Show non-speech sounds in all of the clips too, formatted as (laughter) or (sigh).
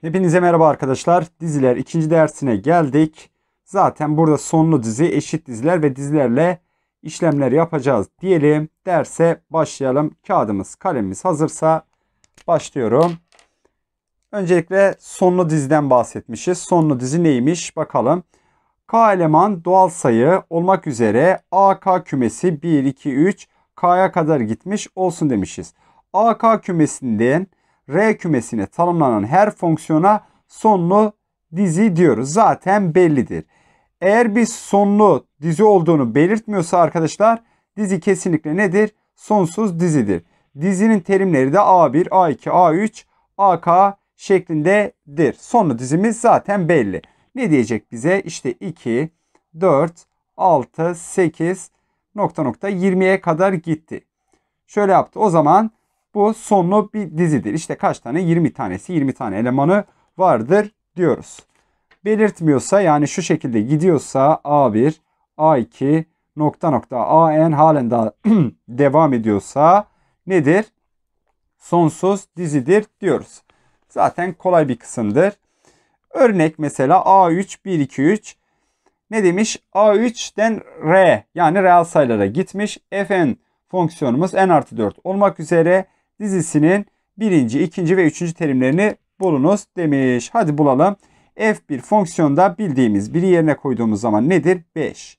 Hepinize merhaba arkadaşlar. Diziler ikinci dersine geldik. Zaten burada sonlu dizi, eşit diziler ve dizilerle işlemler yapacağız diyelim. Derse başlayalım. Kağıdımız, kalemimiz hazırsa başlıyorum. Öncelikle sonlu diziden bahsetmişiz. Sonlu dizi neymiş bakalım. K eleman doğal sayı olmak üzere AK kümesi 1, 2, 3 K'ya kadar gitmiş olsun demişiz. AK kümesinden R kümesine tanımlanan her fonksiyona sonlu dizi diyoruz. Zaten bellidir. Eğer bir sonlu dizi olduğunu belirtmiyorsa arkadaşlar dizi kesinlikle nedir? Sonsuz dizidir. Dizinin terimleri de A1, A2, A3, AK şeklindedir. Sonlu dizimiz zaten belli. Ne diyecek bize? İşte 2, 4, 6, 8, nokta nokta 20'ye kadar gitti. Şöyle yaptı. O zaman bu sonlu bir dizidir. İşte kaç tane? 20 tanesi 20 tane elemanı vardır diyoruz. Belirtmiyorsa yani şu şekilde gidiyorsa A1, A2, nokta nokta AN halen daha (clears throat) devam ediyorsa nedir? Sonsuz dizidir diyoruz. Zaten kolay bir kısımdır. Örnek mesela A3, 1, 2, 3. Ne demiş? A3'den R yani reel sayılara gitmiş. Fn fonksiyonumuz n artı 4 olmak üzere dizisinin birinci, ikinci ve üçüncü terimlerini bulunuz demiş. Hadi bulalım. F1 fonksiyonda bildiğimiz biri yerine koyduğumuz zaman nedir? 5.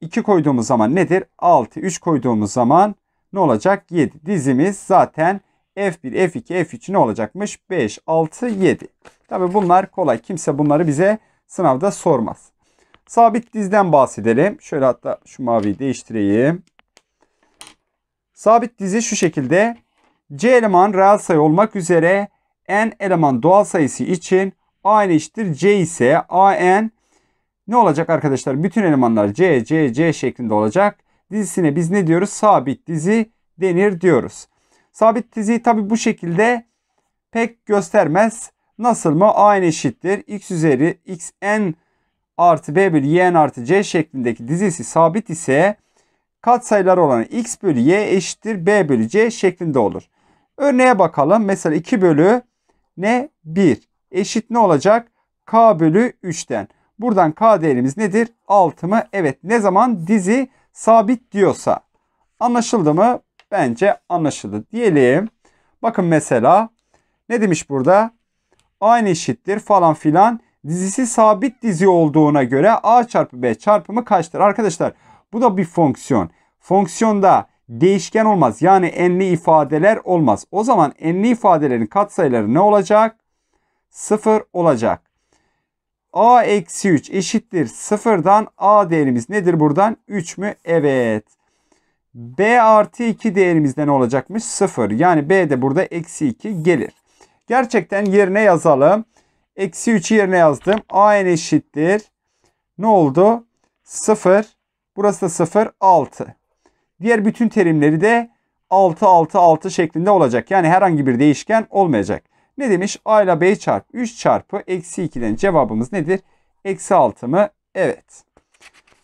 2 koyduğumuz zaman nedir? 6. 3 koyduğumuz zaman ne olacak? 7. Dizimiz zaten F1, F2, F3 ne olacakmış? 5, 6, 7. Tabi bunlar kolay. Kimse bunları bize sınavda sormaz. Sabit dizden bahsedelim. Şöyle hatta şu maviyi değiştireyim. Sabit dizi şu şekilde. C eleman reel sayı olmak üzere n eleman doğal sayısı için a eşittir c ise a n ne olacak arkadaşlar? Bütün elemanlar c, c, c şeklinde olacak. Dizisine biz ne diyoruz? Sabit dizi denir diyoruz. Sabit diziyi tabi bu şekilde pek göstermez. Nasıl mı? a n eşittir x üzeri x n artı b bölü y n artı c şeklindeki dizisi sabit ise katsayılar olan x bölü y eşittir b bölü c şeklinde olur. Örneğe bakalım. Mesela 2 bölü ne? 1 eşit ne olacak? k bölü 3'ten. Buradan k değerimiz nedir? 6 mı? Evet ne zaman dizi sabit diyorsa. Anlaşıldı mı? Bence anlaşıldı diyelim. Bakın mesela ne demiş burada? Aynı eşittir falan filan. Dizisi sabit dizi olduğuna göre a çarpı b çarpımı kaçtır? Arkadaşlar bu da bir fonksiyon. Fonksiyonda değişken olmaz. Yani enli ifadeler olmaz. O zaman enli ifadelerin katsayıları ne olacak? 0 olacak. a eksi 3 eşittir 0'dan a değerimiz nedir buradan? 3 mü? Evet. b artı 2 değerimiz ne olacakmış? 0. Yani b de burada eksi 2 gelir. Gerçekten yerine yazalım. Eksi 3'ü yerine yazdım. a n eşittir. Ne oldu? 0 Burası da 0, 6. Diğer bütün terimleri de 6, 6, 6 şeklinde olacak. Yani herhangi bir değişken olmayacak. Ne demiş? A ile B çarpı 3 çarpı eksi 2'den cevabımız nedir? Eksi 6 mı? Evet.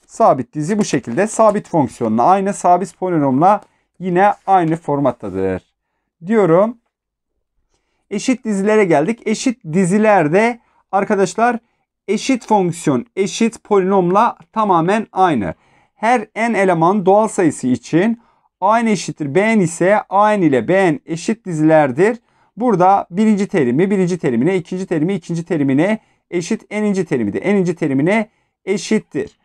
Sabit dizi bu şekilde. Sabit fonksiyonla aynı. Sabit polinomla yine aynı formattadır. Diyorum. Eşit dizilere geldik. Eşit dizilerde arkadaşlar eşit fonksiyon eşit polinomla tamamen aynı her n eleman doğal sayısı için aynı eşittir bn ise aynı ile bn eşit dizilerdir. Burada birinci terimi birinci terimine, ikinci terimi ikinci terimine eşit n'inci terimi de n'inci terimine eşittir.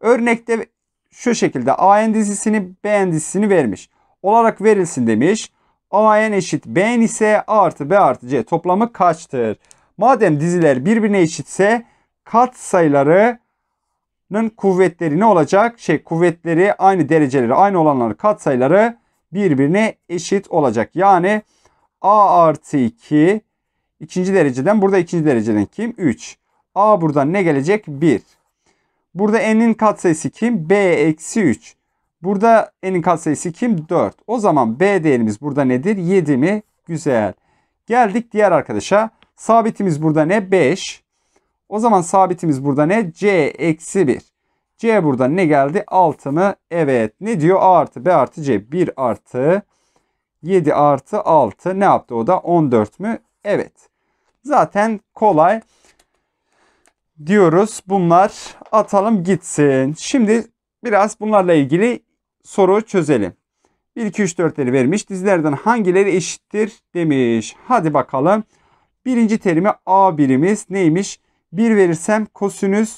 Örnekte şu şekilde an dizisini bn dizisini vermiş. Olarak verilsin demiş. an eşit bn ise a artı b artı c toplamı kaçtır? Madem diziler birbirine eşitse kat sayıları kuvvetleri ne olacak? Şey kuvvetleri aynı dereceleri aynı olanların katsayıları birbirine eşit olacak. Yani A artı 2 ikinci dereceden burada ikinci dereceden kim? 3. A buradan ne gelecek? 1. Burada n'in katsayısı kim? B eksi 3. Burada n'in katsayısı kim? 4. O zaman B değerimiz burada nedir? 7 mi? Güzel. Geldik diğer arkadaşa. Sabitimiz burada ne? 5. O zaman sabitimiz burada ne? C eksi 1. C burada ne geldi? 6 mı? Evet. Ne diyor? A artı B artı C. 1 artı 7 artı 6. Ne yaptı o da? 14 mü? Evet. Zaten kolay diyoruz. Bunlar atalım gitsin. Şimdi biraz bunlarla ilgili soru çözelim. 1, 2, 3, 4'leri vermiş. Dizilerden hangileri eşittir demiş. Hadi bakalım. Birinci terimi A birimiz neymiş? 1 verirsem kosinüs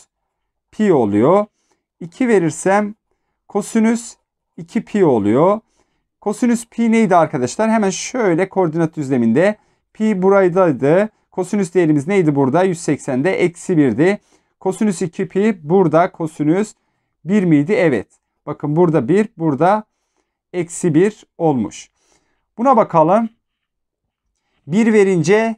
pi oluyor. 2 verirsem kosinüs 2 pi oluyor. Kosinüs pi neydi arkadaşlar? Hemen şöyle koordinat düzleminde pi buradaydı. Kosinüs değerimiz neydi burada? 180'de eksi 1'di. Kosinüs 2 pi burada kosinüs 1 miydi? Evet. Bakın burada 1 burada eksi 1 olmuş. Buna bakalım. 1 verince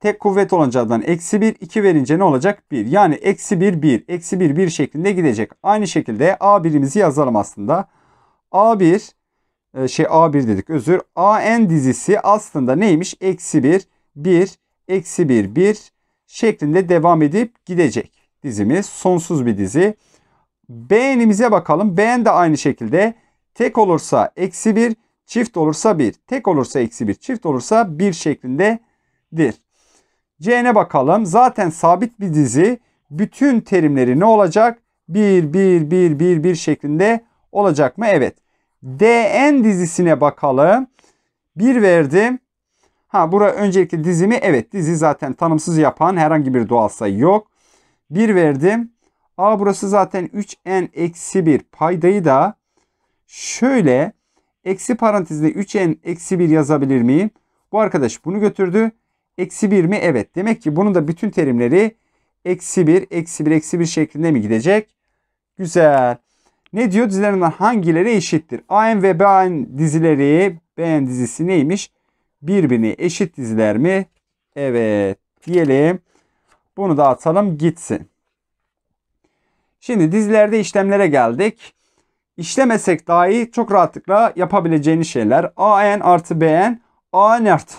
Tek kuvvet olacağından eksi 1, 2 verince ne olacak? 1. Yani eksi 1, 1, eksi 1, 1 şeklinde gidecek. Aynı şekilde A1'imizi yazalım aslında. A1, e, şey A1 dedik özür. AN dizisi aslında neymiş? Eksi 1, 1, eksi 1, 1 şeklinde devam edip gidecek dizimiz. Sonsuz bir dizi. B'nimize bakalım. B'n de aynı şekilde tek olursa eksi 1, çift olursa 1, tek olursa eksi 1, çift olursa 1 şeklindedir. C'ne bakalım. Zaten sabit bir dizi. Bütün terimleri ne olacak? 1, 1, 1, 1, 1 şeklinde olacak mı? Evet. DN dizisine bakalım. 1 verdim. Ha bura öncelikle dizimi evet dizi zaten tanımsız yapan herhangi bir doğal sayı yok. 1 verdim. A burası zaten 3n eksi 1 paydayı da şöyle eksi parantezde 3n eksi 1 yazabilir miyim? Bu arkadaş bunu götürdü. Eksi 1 mi? Evet. Demek ki bunun da bütün terimleri eksi 1, eksi 1, eksi 1 şeklinde mi gidecek? Güzel. Ne diyor? Dizilerinden hangileri eşittir? AN ve BN dizileri, BN dizisi neymiş? Birbirine eşit diziler mi? Evet diyelim. Bunu da atalım gitsin. Şimdi dizilerde işlemlere geldik. İşlemesek dahi çok rahatlıkla yapabileceğiniz şeyler. AN artı BN, AN artı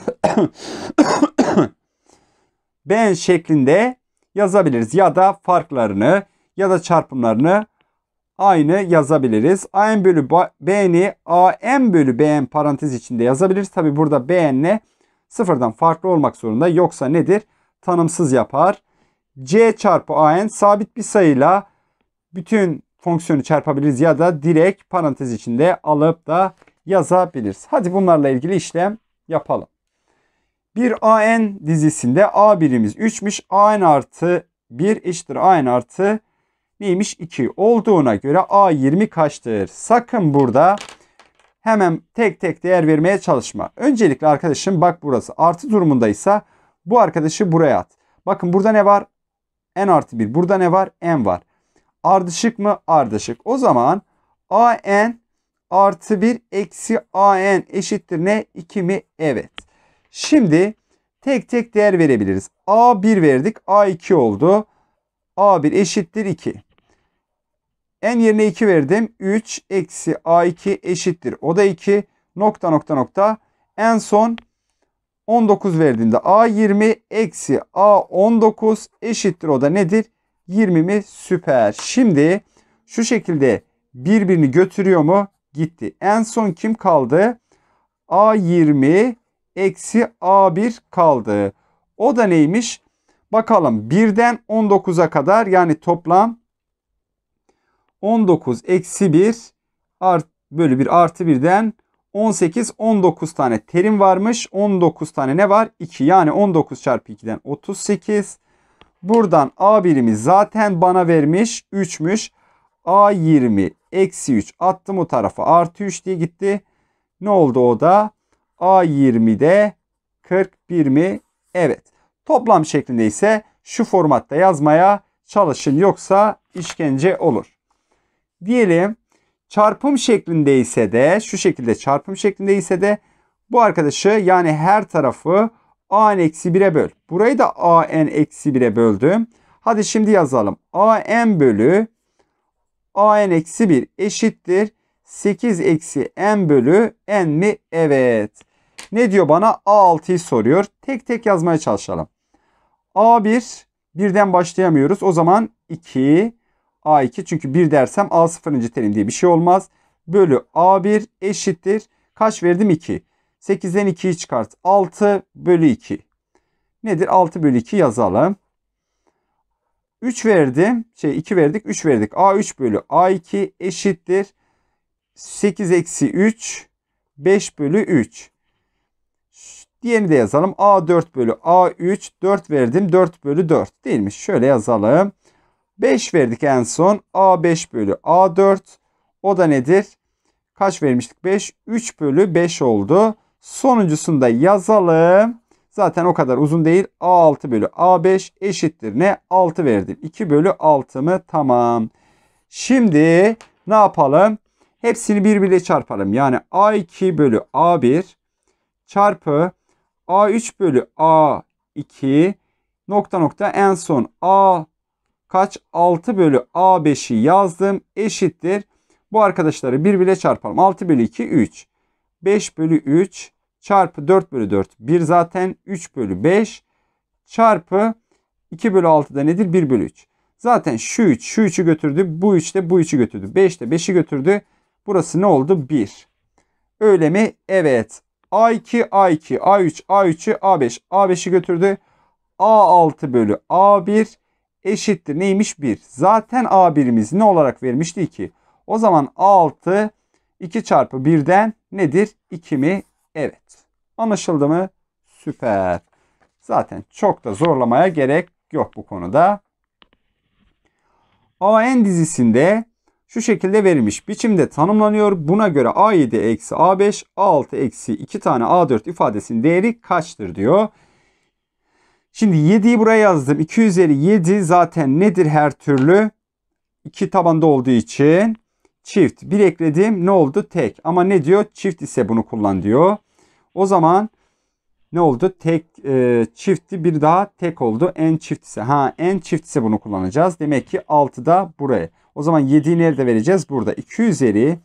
ben şeklinde yazabiliriz. Ya da farklarını ya da çarpımlarını aynı yazabiliriz. A'n bölü B'ni A'n bölü BN parantez içinde yazabiliriz. Tabi burada BN'le sıfırdan farklı olmak zorunda. Yoksa nedir? Tanımsız yapar. C çarpı AN sabit bir sayıyla bütün fonksiyonu çarpabiliriz ya da direkt parantez içinde alıp da yazabiliriz. Hadi bunlarla ilgili işlem yapalım. Bir AN dizisinde A birimiz 3'müş. AN artı 1 eşittir AN artı neymiş 2 olduğuna göre A 20 kaçtır? Sakın burada hemen tek tek değer vermeye çalışma. Öncelikle arkadaşım bak burası artı durumundaysa bu arkadaşı buraya at. Bakın burada ne var? N artı 1. Burada ne var? N var. Ardışık mı? Ardışık. O zaman AN artı 1 eksi AN eşittir ne? 2 mi? Evet. Şimdi tek tek değer verebiliriz. A1 verdik. A2 oldu. A1 eşittir 2. N yerine 2 verdim. 3 eksi A2 eşittir. O da 2. Nokta nokta nokta. En son 19 verdiğimde A20 eksi A19 eşittir. O da nedir? 20 mi? Süper. Şimdi şu şekilde birbirini götürüyor mu? Gitti. En son kim kaldı? A20 eksi A1 kaldı. O da neymiş? Bakalım 1'den 19'a kadar yani toplam 19 eksi 1 art, bölü 1 artı 1'den 18 19 tane terim varmış. 19 tane ne var? 2 yani 19 çarpı 2'den 38. Buradan A1'imi zaten bana vermiş 3'müş. A20 eksi 3 attım o tarafa artı 3 diye gitti. Ne oldu o da? A20'de 41 mi? Evet. Toplam şeklinde ise şu formatta yazmaya çalışın yoksa işkence olur. Diyelim çarpım şeklinde ise de şu şekilde çarpım şeklinde ise de bu arkadaşı yani her tarafı a-1'e böl. Burayı da a-1'e böldüm. Hadi şimdi yazalım. a-n bölü a-n-1 eşittir. 8 eksi n bölü n mi? Evet. Ne diyor bana? A6'yı soruyor. Tek tek yazmaya çalışalım. A1 birden başlayamıyoruz. O zaman 2 A2 çünkü 1 dersem A0. nitelim diye bir şey olmaz. Bölü A1 eşittir. Kaç verdim? 2. 8'den 2'yi çıkart. 6 bölü 2. Nedir? 6 bölü 2 yazalım. 3 verdim. Şey 2 verdik. 3 verdik. A3 bölü A2 eşittir. 8 eksi 3. 5 bölü 3. Diğerini de yazalım. A4 bölü A3 4 verdim. 4 bölü 4 değilmiş. Şöyle yazalım. 5 verdik en son. A5 bölü A4. O da nedir? Kaç vermiştik? 5. 3 bölü 5 oldu. Sonuncusunu da yazalım. Zaten o kadar uzun değil. A6 bölü A5 eşittir ne? 6 verdim. 2 bölü 6 mı? Tamam. Şimdi ne yapalım? Hepsini birbiriyle çarpalım. Yani A2 bölü A1 çarpı A3 bölü A2 nokta nokta en son A kaç 6 bölü A5'i yazdım eşittir. Bu arkadaşları 1 bile çarpalım. 6 bölü 2 3. 5 bölü 3 çarpı 4 bölü 4 1 zaten 3 bölü 5 çarpı 2 bölü 6 da nedir? 1 bölü 3. Zaten şu 3 şu 3'ü götürdü. Bu 3 de bu 3'ü götürdü. 5 de 5'i götürdü. Burası ne oldu? 1. Öyle mi? Evet. A2, A2, A3, A3'ü A5. A5'i götürdü. A6 bölü A1 eşittir. Neymiş? 1. Zaten A1'imiz ne olarak vermişti? 2. O zaman A6 2 çarpı 1'den nedir? 2 mi? Evet. Anlaşıldı mı? Süper. Zaten çok da zorlamaya gerek yok bu konuda. AN dizisinde şu şekilde verilmiş biçimde tanımlanıyor. Buna göre A7 eksi A5, A6 eksi 2 tane A4 ifadesinin değeri kaçtır diyor. Şimdi 7'yi buraya yazdım. 2 üzeri 7 zaten nedir her türlü? 2 tabanda olduğu için çift. 1 ekledim ne oldu? Tek. Ama ne diyor? Çift ise bunu kullan diyor. O zaman ne oldu? Tek e, çifti bir daha tek oldu. En çift ise ha en çift ise bunu kullanacağız. Demek ki 6 da buraya. O zaman 7'yi nerede vereceğiz? Burada 2 üzeri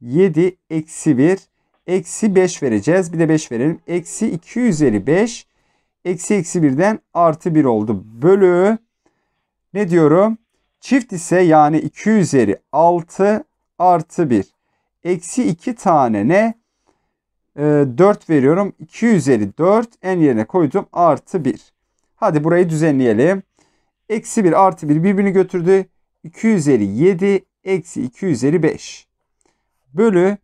7 eksi 1 eksi 5 vereceğiz. Bir de 5 verelim. Eksi 2 üzeri 5 eksi eksi 1'den artı 1 oldu. Bölü ne diyorum? Çift ise yani 2 üzeri 6 artı 1. Eksi 2 tane ne? 4 ee, veriyorum. 2 üzeri 4 en yerine koydum. Artı 1. Hadi burayı düzenleyelim. Eksi 1 artı 1 birbirini götürdü. 2 üzeri 7 eksi 2 üzeri 5 bölü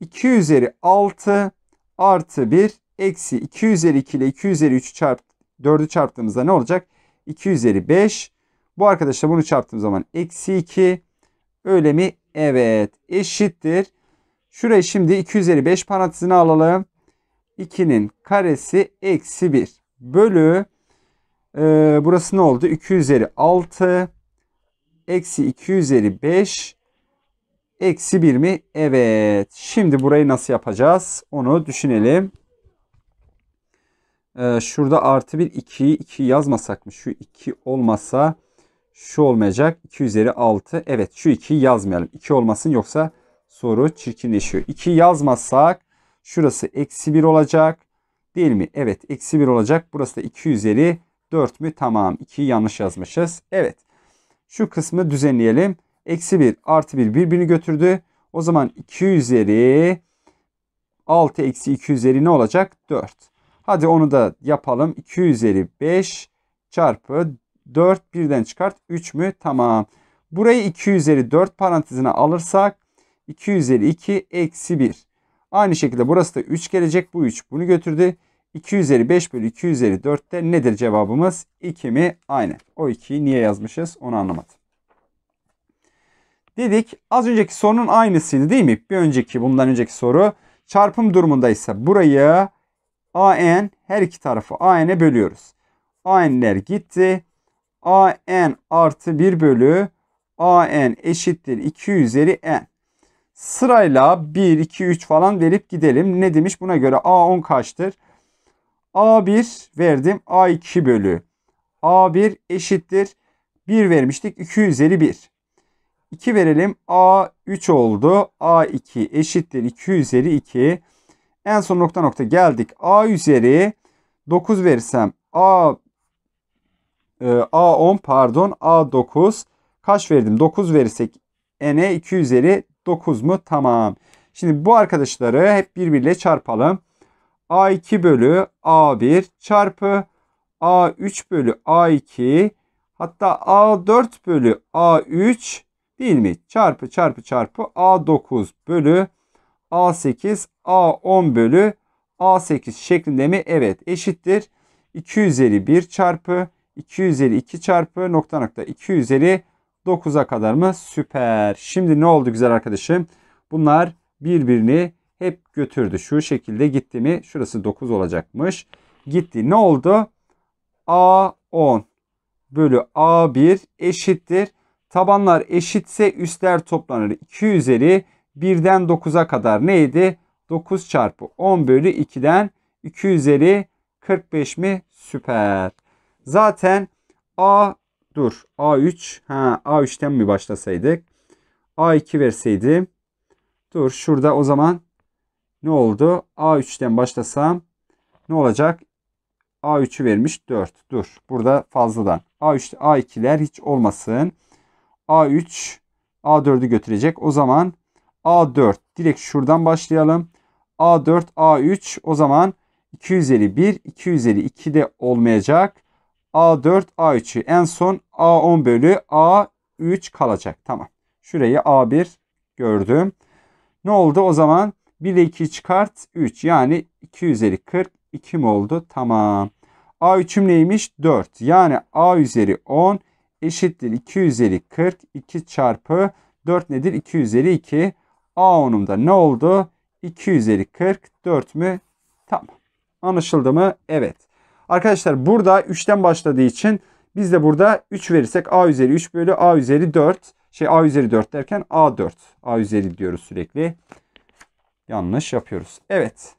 2 üzeri 6 artı 1 eksi 2 üzeri 2 ile 2 üzeri 3 çarp 4'ü çarptığımızda ne olacak? 2 üzeri 5. Bu arkadaşla bunu çarptığım zaman eksi 2. Öyle mi? Evet. Eşittir. Şuraya şimdi 2 üzeri 5 parantezine alalım. 2'nin karesi eksi 1 bölü e, burası ne oldu? 2 üzeri 6 Eksi 2 üzeri 5 eksi 1 mi? Evet. Şimdi burayı nasıl yapacağız? Onu düşünelim. Ee, şurada artı 1 2'yi 2 yazmasak mı? Şu 2 olmasa şu olmayacak. 2 üzeri 6. Evet şu 2'yi yazmayalım. 2 olmasın yoksa soru çirkinleşiyor. 2 yazmazsak şurası eksi 1 olacak. Değil mi? Evet eksi 1 olacak. Burası da 2 üzeri 4 mü? Tamam 2'yi yanlış yazmışız. Evet şu kısmı düzenleyelim. Eksi 1 artı 1 birbirini götürdü. O zaman 2 üzeri 6 eksi 2 üzeri ne olacak? 4. Hadi onu da yapalım. 2 üzeri 5 çarpı 4 birden çıkart 3 mü? Tamam. Burayı 2 üzeri 4 parantezine alırsak 2 üzeri 2 eksi 1. Aynı şekilde burası da 3 gelecek. Bu 3 bunu götürdü. 2 üzeri 5 bölü 2 üzeri 4'te nedir cevabımız? 2 mi? Aynı. O 2'yi niye yazmışız onu anlamadım. Dedik az önceki sorunun aynısıydı değil mi? Bir önceki bundan önceki soru çarpım durumunda ise burayı AN her iki tarafı AN'e bölüyoruz. AN'ler gitti. AN artı 1 bölü AN eşittir 2 üzeri N. Sırayla 1, 2, 3 falan verip gidelim. Ne demiş? Buna göre A10 kaçtır? A1 verdim. A2 bölü. A1 eşittir. 1 vermiştik. 2 üzeri 1. 2 verelim. A3 oldu. A2 eşittir. 2 üzeri 2. En son nokta nokta geldik. A üzeri 9 verirsem A e, A10 pardon A9 kaç verdim? 9 verirsek N 2 üzeri 9 mu? Tamam. Şimdi bu arkadaşları hep birbiriyle çarpalım. A2 bölü A1 çarpı A3 bölü A2 hatta A4 bölü A3 değil mi? Çarpı çarpı çarpı A9 bölü A8 A10 bölü A8 şeklinde mi? Evet eşittir. 2 üzeri 1 çarpı 2 üzeri 2 çarpı nokta nokta 2 üzeri 9'a kadar mı? Süper. Şimdi ne oldu güzel arkadaşım? Bunlar birbirini hep götürdü. Şu şekilde gitti mi? Şurası 9 olacakmış. Gitti. Ne oldu? A10 bölü A1 eşittir. Tabanlar eşitse üstler toplanır. 2 üzeri 1'den 9'a kadar neydi? 9 çarpı 10 bölü 2'den 2 üzeri 45 mi? Süper. Zaten A dur A3 ha A3'ten mi başlasaydık? A2 verseydi. Dur şurada o zaman ne oldu? A3'ten başlasam ne olacak? A3'ü vermiş 4. Dur. Burada fazladan. A3, A2'ler hiç olmasın. A3 A4'ü götürecek. O zaman A4 direkt şuradan başlayalım. A4 A3 o zaman 251 252 de olmayacak. A4 A3'ü en son A10 bölü A3 kalacak. Tamam. Şurayı A1 gördüm. Ne oldu o zaman? 1 ile çıkart 3. Yani 2 üzeri 40 2 mi oldu? Tamam. A3'üm neymiş? 4. Yani A üzeri 10 eşittir 2 üzeri 40 2 çarpı 4 nedir? 2 üzeri 2. A onumda ne oldu? 2 üzeri 40 4 mü? Tamam. Anlaşıldı mı? Evet. Arkadaşlar burada 3'ten başladığı için biz de burada 3 verirsek A üzeri 3 bölü A üzeri 4 şey A üzeri 4 derken A4. A üzeri diyoruz sürekli yanlış yapıyoruz. Evet.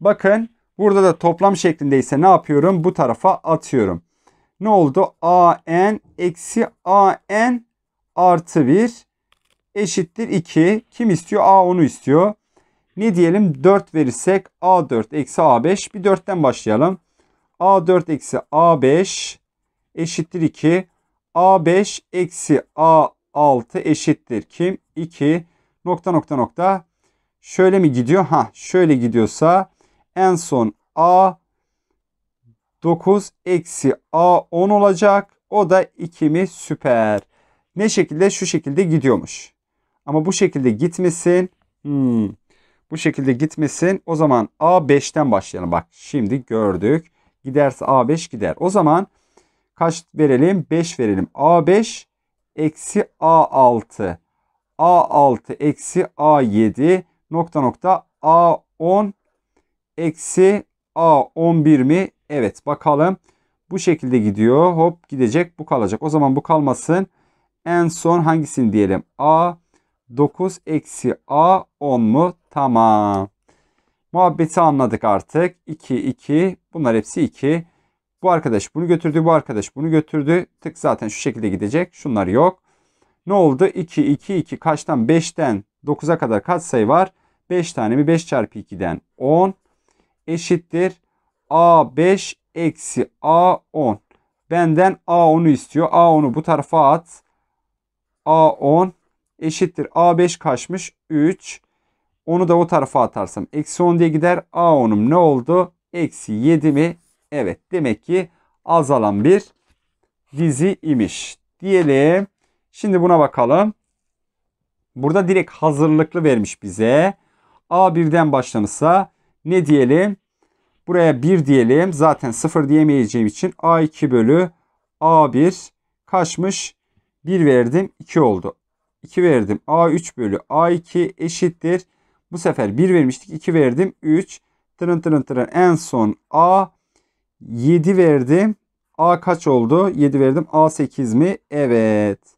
Bakın burada da toplam şeklindeyse ne yapıyorum? Bu tarafa atıyorum. Ne oldu? A n eksi A n artı 1 eşittir 2. Kim istiyor? A onu istiyor. Ne diyelim? 4 verirsek A4 eksi A5. Bir 4'ten başlayalım. A4 eksi A5 eşittir 2. A5 eksi A6 eşittir kim? 2 nokta nokta nokta şöyle mi gidiyor? Ha şöyle gidiyorsa en son A 9 eksi A 10 olacak. O da 2 mi? Süper. Ne şekilde? Şu şekilde gidiyormuş. Ama bu şekilde gitmesin. Hmm. Bu şekilde gitmesin. O zaman A5'ten başlayalım. Bak şimdi gördük. Giderse A5 gider. O zaman kaç verelim? 5 verelim. A5 eksi A6 A6 eksi A7 nokta nokta A10 eksi A11 mi? Evet bakalım. Bu şekilde gidiyor. Hop gidecek bu kalacak. O zaman bu kalmasın. En son hangisini diyelim? A9 eksi A10 mu? Tamam. Muhabbeti anladık artık. 2, 2. Bunlar hepsi 2. Bu arkadaş bunu götürdü. Bu arkadaş bunu götürdü. Tık zaten şu şekilde gidecek. Şunlar yok. Ne oldu? 2, 2, 2 kaçtan? 5'ten 9'a kadar kaç sayı var? 5 tane mi? 5 çarpı 2'den 10 eşittir. A5 eksi A10. Benden A10'u istiyor. A10'u bu tarafa at. A10 eşittir. A5 kaçmış? 3. Onu da o tarafa atarsam. Eksi 10 diye gider. A10'um ne oldu? Eksi 7 mi? Evet. Demek ki azalan bir dizi imiş. Diyelim. Şimdi buna bakalım. Burada direkt hazırlıklı vermiş bize. A1'den başlamışsa ne diyelim? Buraya 1 diyelim. Zaten 0 diyemeyeceğim için A2 bölü A1 kaçmış? 1 verdim 2 oldu. 2 verdim A3 bölü A2 eşittir. Bu sefer 1 vermiştik 2 verdim 3. Tırın tırın tırın en son A 7 verdim. A kaç oldu? 7 verdim. A8 mi? Evet.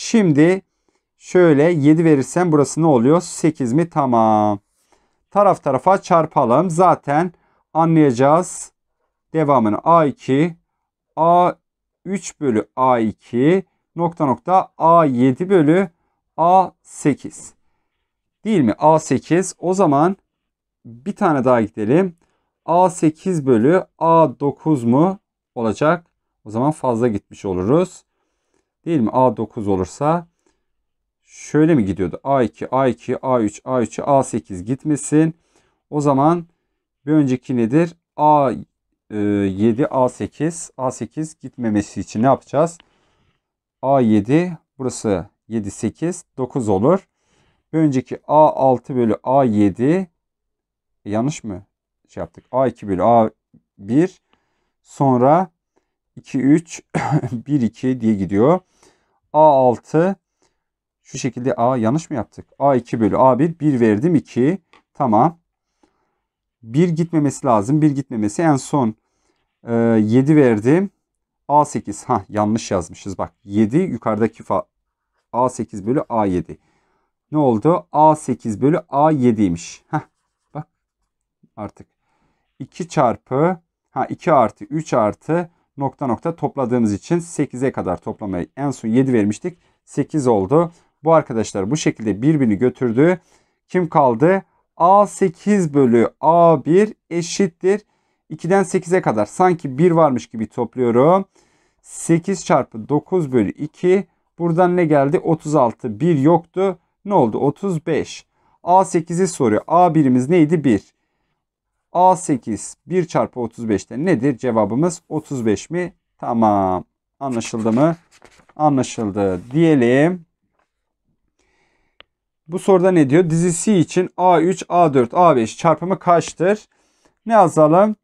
Şimdi şöyle 7 verirsem burası ne oluyor? 8 mi? Tamam. Taraf tarafa çarpalım. Zaten anlayacağız. Devamını A2, A3 bölü A2 nokta nokta A7 bölü A8. Değil mi? A8. O zaman bir tane daha gidelim. A8 bölü A9 mu olacak? O zaman fazla gitmiş oluruz. Değil mi? A9 olursa şöyle mi gidiyordu? A2, A2, A3, A3, A8 gitmesin. O zaman bir önceki nedir? A7, A8. A8 gitmemesi için ne yapacağız? A7 burası 7, 8, 9 olur. Bir önceki A6 bölü A7 yanlış mı şey yaptık? A2 bölü A1 sonra 2, 3, 1, 2 diye gidiyor. A6 şu şekilde A yanlış mı yaptık? A2 bölü A1 1 verdim 2. Tamam. 1 gitmemesi lazım. 1 gitmemesi en son e, 7 verdim. A8 ha yanlış yazmışız bak. 7 yukarıdaki fa A8 bölü A7. Ne oldu? A8 bölü A7'ymiş. Heh, bak artık. 2 çarpı ha 2 artı 3 artı nokta nokta topladığımız için 8'e kadar toplamayı en son 7 vermiştik. 8 oldu. Bu arkadaşlar bu şekilde birbirini götürdü. Kim kaldı? A8 bölü A1 eşittir. 2'den 8'e kadar sanki 1 varmış gibi topluyorum. 8 çarpı 9 bölü 2. Buradan ne geldi? 36. 1 yoktu. Ne oldu? 35. A8'i soruyor. A1'imiz neydi? 1. A8 1 çarpı 35'te nedir? Cevabımız 35 mi? Tamam. Anlaşıldı mı? Anlaşıldı diyelim. Bu soruda ne diyor? Dizisi için A3, A4, A5 çarpımı kaçtır? Ne yazalım?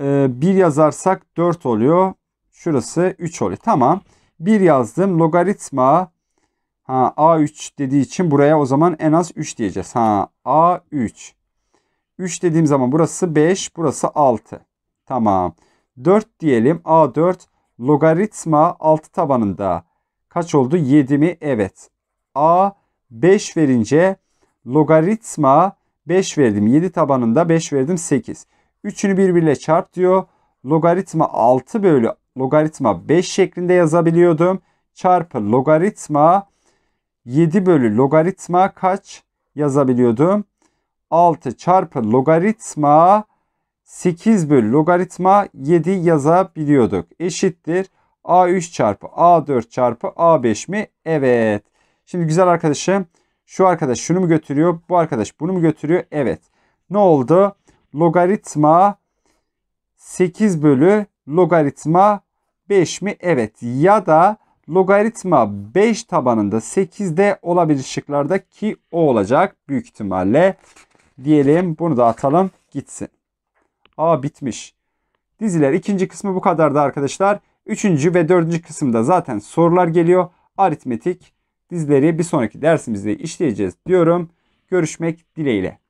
Ee, yazarsak 4 oluyor. Şurası 3 oluyor. Tamam. 1 yazdım. Logaritma ha, A3 dediği için buraya o zaman en az 3 diyeceğiz. Ha, A3 3 dediğim zaman burası 5, burası 6. Tamam. 4 diyelim. A4 logaritma 6 tabanında kaç oldu? 7 mi? Evet. A 5 verince logaritma 5 verdim. 7 tabanında 5 verdim 8. 3'ünü birbiriyle çarp diyor. Logaritma 6 bölü logaritma 5 şeklinde yazabiliyordum. Çarpı logaritma 7 bölü logaritma kaç yazabiliyordum? 6 çarpı logaritma 8 bölü logaritma 7 yazabiliyorduk. Eşittir. A3 çarpı A4 çarpı A5 mi? Evet. Şimdi güzel arkadaşım şu arkadaş şunu mu götürüyor? Bu arkadaş bunu mu götürüyor? Evet. Ne oldu? Logaritma 8 bölü logaritma 5 mi? Evet. Ya da logaritma 5 tabanında 8 de olabilir şıklarda ki o olacak büyük ihtimalle diyelim. Bunu da atalım gitsin. Aa bitmiş. Diziler ikinci kısmı bu kadardı arkadaşlar. Üçüncü ve dördüncü kısımda zaten sorular geliyor. Aritmetik dizileri bir sonraki dersimizde işleyeceğiz diyorum. Görüşmek dileğiyle.